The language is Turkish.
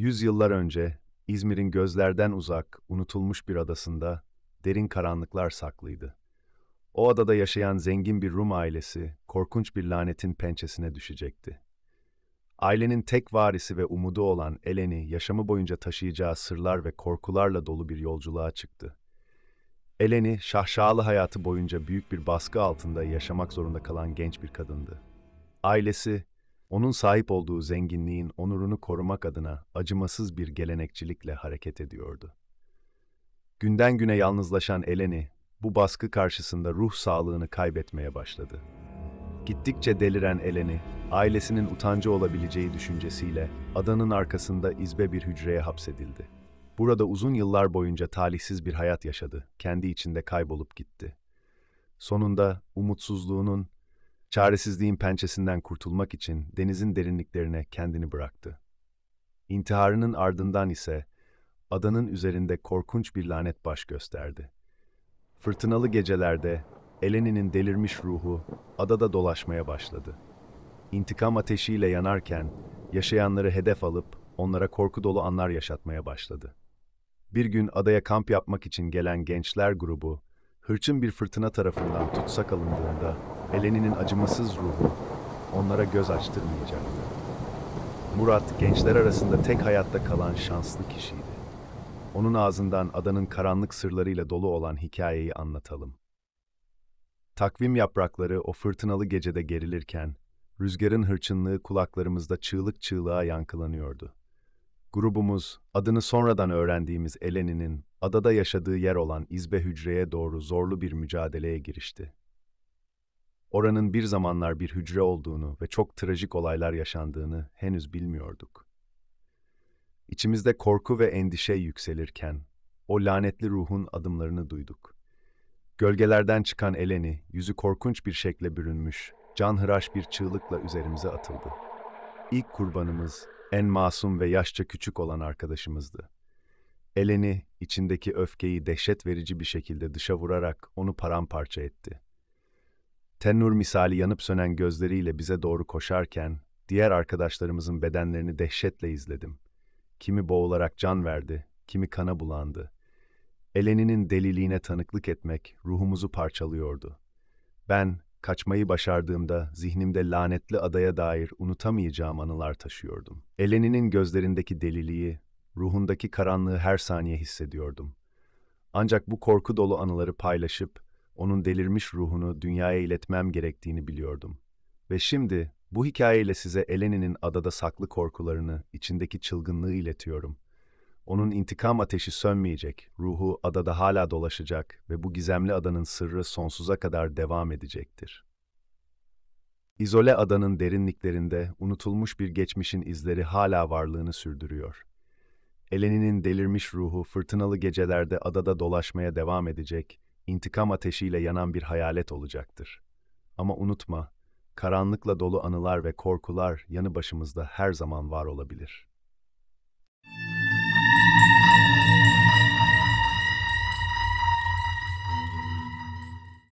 Yüzyıllar önce İzmir'in gözlerden uzak, unutulmuş bir adasında derin karanlıklar saklıydı. O adada yaşayan zengin bir Rum ailesi korkunç bir lanetin pençesine düşecekti. Ailenin tek varisi ve umudu olan Eleni yaşamı boyunca taşıyacağı sırlar ve korkularla dolu bir yolculuğa çıktı. Eleni, şahşalı hayatı boyunca büyük bir baskı altında yaşamak zorunda kalan genç bir kadındı. Ailesi, onun sahip olduğu zenginliğin onurunu korumak adına acımasız bir gelenekçilikle hareket ediyordu. Günden güne yalnızlaşan Eleni, bu baskı karşısında ruh sağlığını kaybetmeye başladı. Gittikçe deliren Eleni, ailesinin utancı olabileceği düşüncesiyle adanın arkasında izbe bir hücreye hapsedildi. Burada uzun yıllar boyunca talihsiz bir hayat yaşadı, kendi içinde kaybolup gitti. Sonunda umutsuzluğunun Çaresizliğin pençesinden kurtulmak için denizin derinliklerine kendini bıraktı. İntiharının ardından ise adanın üzerinde korkunç bir lanet baş gösterdi. Fırtınalı gecelerde Eleni'nin delirmiş ruhu adada dolaşmaya başladı. İntikam ateşiyle yanarken yaşayanları hedef alıp onlara korku dolu anlar yaşatmaya başladı. Bir gün adaya kamp yapmak için gelen gençler grubu hırçın bir fırtına tarafından tutsak alındığında Eleni'nin acımasız ruhu onlara göz açtırmayacaktı. Murat gençler arasında tek hayatta kalan şanslı kişiydi. Onun ağzından adanın karanlık sırlarıyla dolu olan hikayeyi anlatalım. Takvim yaprakları o fırtınalı gecede gerilirken, rüzgarın hırçınlığı kulaklarımızda çığlık çığlığa yankılanıyordu. Grubumuz, adını sonradan öğrendiğimiz Eleni'nin adada yaşadığı yer olan İzbe Hücre'ye doğru zorlu bir mücadeleye girişti. Oranın bir zamanlar bir hücre olduğunu ve çok trajik olaylar yaşandığını henüz bilmiyorduk. İçimizde korku ve endişe yükselirken, o lanetli ruhun adımlarını duyduk. Gölgelerden çıkan Eleni, yüzü korkunç bir şekle bürünmüş, canhıraş bir çığlıkla üzerimize atıldı. İlk kurbanımız, en masum ve yaşça küçük olan arkadaşımızdı. Eleni, içindeki öfkeyi dehşet verici bir şekilde dışa vurarak onu paramparça etti. Tenur misali yanıp sönen gözleriyle bize doğru koşarken, diğer arkadaşlarımızın bedenlerini dehşetle izledim. Kimi boğularak can verdi, kimi kana bulandı. Eleni'nin deliliğine tanıklık etmek ruhumuzu parçalıyordu. Ben, kaçmayı başardığımda zihnimde lanetli adaya dair unutamayacağım anılar taşıyordum. Eleni'nin gözlerindeki deliliği, ruhundaki karanlığı her saniye hissediyordum. Ancak bu korku dolu anıları paylaşıp, onun delirmiş ruhunu dünyaya iletmem gerektiğini biliyordum. Ve şimdi bu hikayeyle size Eleni'nin adada saklı korkularını, içindeki çılgınlığı iletiyorum. Onun intikam ateşi sönmeyecek, ruhu adada hala dolaşacak ve bu gizemli adanın sırrı sonsuza kadar devam edecektir. İzole adanın derinliklerinde unutulmuş bir geçmişin izleri hala varlığını sürdürüyor. Eleni'nin delirmiş ruhu fırtınalı gecelerde adada dolaşmaya devam edecek intikam ateşiyle yanan bir hayalet olacaktır. Ama unutma, karanlıkla dolu anılar ve korkular yanı başımızda her zaman var olabilir.''